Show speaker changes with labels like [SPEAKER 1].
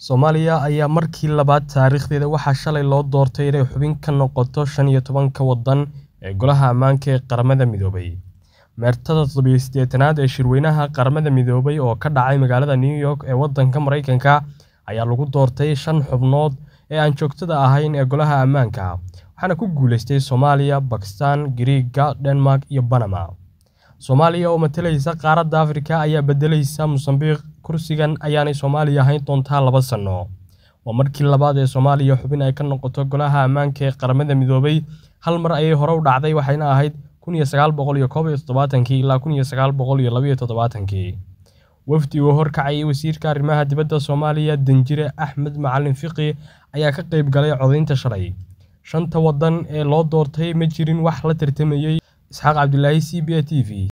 [SPEAKER 1] Soomaaliya ayaa markii labaad taariikhdeeda waxaa shalay loo doortay inay xubin ka noqoto shan iyo tobanka waddan ee Golaha Ammaanka ee Qaramada Midoobay. Meertada 77 sideetanaad ee Shirweynaha Qaramada Midoobay oo ka dhacay magaalada New York ee waddanka Mareykanka ayaa lagu doortay shan xubnood ee aan joogtada ahayn ee Golaha Ammaanka, waxaana ku guuleystay Soomaaliya, bakistan Giriigga, Denmark iyo banama Soomaaliya oo matalaysa qaaradda Afrika ayaa bedelaysa Mozambique kursigan ayaanay soomaaliya ahayn doontaa laba sanno waa markii labaad ee soomaaliya xubin ay ka noqoto golaha ammaanka ee qaramada midoobay hal mar ayay hore u dhacday waxayna ahayd ilaa wafdi uu horkacayay wasiirka arrimaha dibadda soomaaliya danjire axmed macalin fiqi ayaa ka qayb galay codaynta shalay shanta waddan ee loo doortay ma jirin wax la tartamayey isxaaq cabdilaahi c b a t v